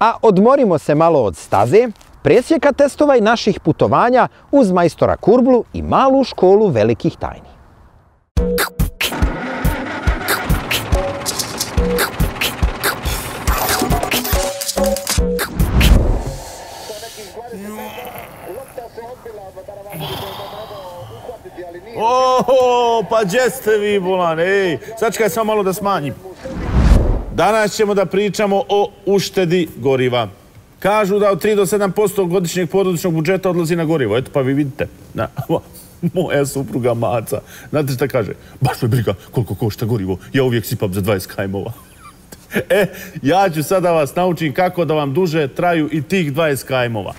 a odmorimo se malo od staze, presjeka testova i naših putovanja uz majstora Kurblu i malu školu velikih tajni. Oho, pa gdje ste vi, Bulan, ej, sad čekaj samo malo da smanjim. Danas ćemo da pričamo o uštedi goriva. Kažu da od 3 do 7% godišnjeg porodičnog budžeta odlazi na gorivo. Eto pa vi vidite. Na, moja supruga maca. Znate šta kaže? Baš me briga koliko košta gorivo. Ja uvijek sipam za 20 kajmova. E, ja ću sada vas naučiti kako da vam duže traju i tih 20 kajmova.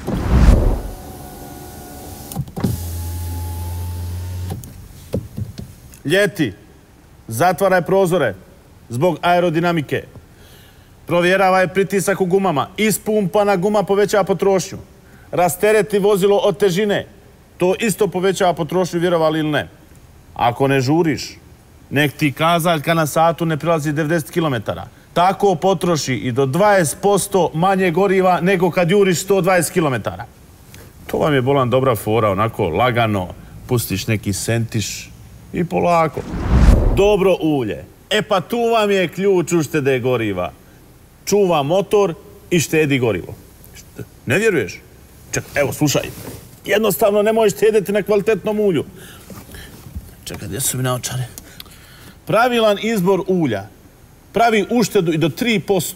Ljeti, zatvaraj prozore zbog aerodinamike je pritisak u gumama. Ispumpana guma povećava potrošnju. Rastereti vozilo od težine. To isto povećava potrošnju, vjerovali ili ne. Ako ne žuriš, nek ti kazaljka na satu ne prelazi 90 km. Tako potroši i do 20% manje goriva nego kad juriš 120 km. To vam je bolan dobra fora, onako lagano, pustiš neki sentiš i polako. Dobro ulje. E pa tu vam je ključ uštede goriva čuva motor i štedi gorivo. Ne vjeruješ? Čekaj, evo, slušaj. Jednostavno ne možeš štediti na kvalitetnom ulju. Čekaj, gdje su mi naočare? Pravilan izbor ulja pravi uštedu i do 3%.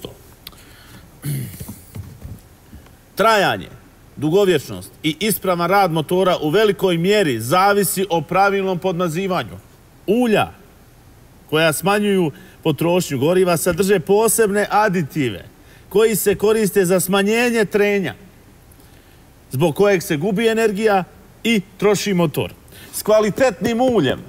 Trajanje, dugovječnost i ispravan rad motora u velikoj mjeri zavisi o pravilnom podnazivanju. Ulja koja smanjuju potrošnju goriva sadrže posebne aditive koji se koriste za smanjenje trenja zbog kojeg se gubi energija i troši motor. S kvalitetnim uljem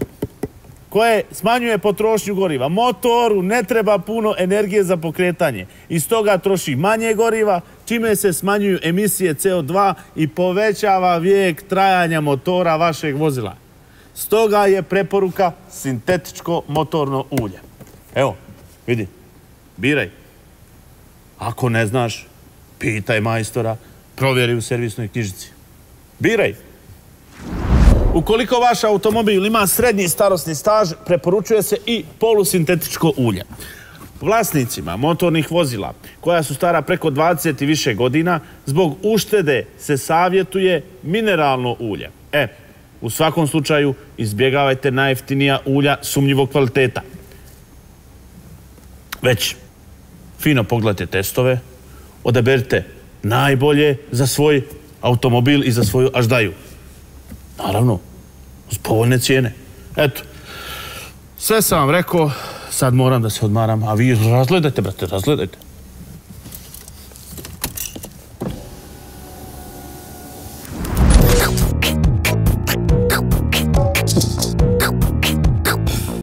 koje smanjuje potrošnju goriva. Motoru ne treba puno energije za pokretanje. Iz toga troši manje goriva, čime se smanjuju emisije CO2 i povećava vijek trajanja motora vašeg vozila. Stoga je preporuka sintetičko motorno ulje. Evo, vidi, biraj. Ako ne znaš, pitaj majstora, provjeri u servisnoj knjižici. Biraj. Ukoliko vaš automobil ima srednji starosni staž, preporučuje se i polusintetičko ulje. Vlasnicima motornih vozila koja su stara preko 20 i više godina, zbog uštede se savjetuje mineralno ulje. E, u svakom slučaju izbjegavajte najjeftinija ulja sumnjivog kvaliteta. Već, fino pogledajte testove, odaberite najbolje za svoj automobil i za svoju aždaju. Naravno, uz povoljne cijene. Eto, sve sam vam rekao, sad moram da se odmaram, a vi razgledajte, brate, razgledajte.